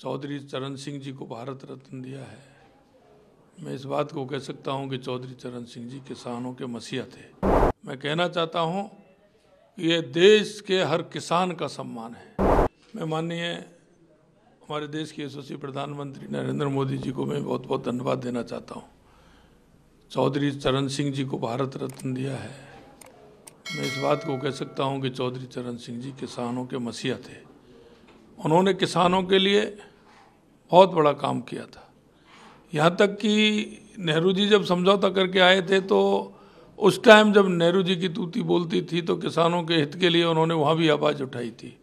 चौधरी चरण सिंह जी को भारत रत्न दिया है मैं इस बात को कह सकता हूं कि चौधरी चरण सिंह जी किसानों के मसीहा थे मैं कहना चाहता हूं कि ये देश के हर किसान का सम्मान है मैं माननीय हमारे देश के यशस्वी प्रधानमंत्री नरेंद्र मोदी जी को मैं बहुत बहुत धन्यवाद देना चाहता हूँ चौधरी चरण सिंह जी को भारत रत्न दिया है मैं इस बात को कह सकता हूँ कि चौधरी चरण सिंह जी किसानों के मसीहा थे उन्होंने किसानों के लिए बहुत बड़ा काम किया था यहाँ तक कि नेहरू जी जब समझौता करके आए थे तो उस टाइम जब नेहरू जी की तूती बोलती थी तो किसानों के हित के लिए उन्होंने वहाँ भी आवाज़ उठाई थी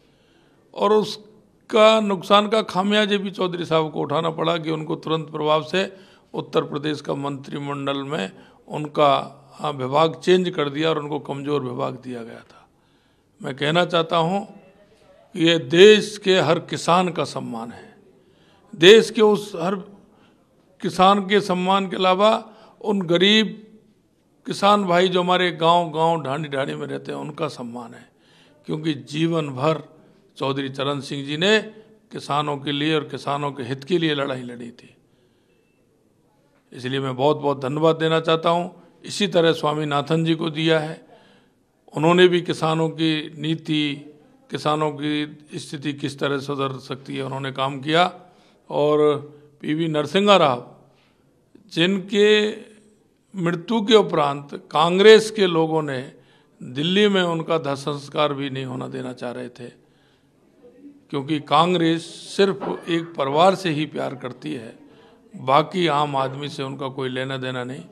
और उसका नुकसान का खामियाजे भी चौधरी साहब को उठाना पड़ा कि उनको तुरंत प्रभाव से उत्तर प्रदेश का मंत्रिमंडल में उनका हाँ, विभाग चेंज कर दिया और उनको कमज़ोर विभाग दिया गया था मैं कहना चाहता हूँ ये देश के हर किसान का सम्मान है देश के उस हर किसान के सम्मान के अलावा उन गरीब किसान भाई जो हमारे गांव गांव ढाणी ढाणी में रहते हैं उनका सम्मान है क्योंकि जीवन भर चौधरी चरण सिंह जी ने किसानों के लिए और किसानों के हित के लिए लड़ाई लड़ी थी इसलिए मैं बहुत बहुत धन्यवाद देना चाहता हूँ इसी तरह स्वामीनाथन जी को दिया है उन्होंने भी किसानों की नीति किसानों की स्थिति किस तरह सुधर सकती है उन्होंने काम किया और पीवी नरसिंहा राव जिनके मृत्यु के उपरांत कांग्रेस के लोगों ने दिल्ली में उनका दह संस्कार भी नहीं होना देना चाह रहे थे क्योंकि कांग्रेस सिर्फ एक परिवार से ही प्यार करती है बाकी आम आदमी से उनका कोई लेना देना नहीं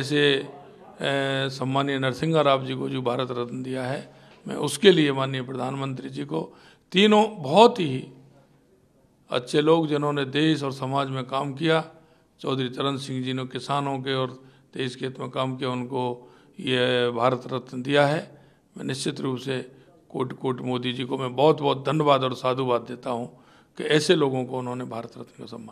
ऐसे सम्मानीय नरसिंह राव जी को जो भारत रत्न दिया है मैं उसके लिए माननीय प्रधानमंत्री जी को तीनों बहुत ही अच्छे लोग जिन्होंने देश और समाज में काम किया चौधरी चरण सिंह जी ने किसानों के और देश के हित में काम किया उनको ये भारत रत्न दिया है मैं निश्चित रूप से कोट कोट मोदी जी को मैं बहुत बहुत धन्यवाद और साधुवाद देता हूँ कि ऐसे लोगों को उन्होंने भारत रत्न का सम्मान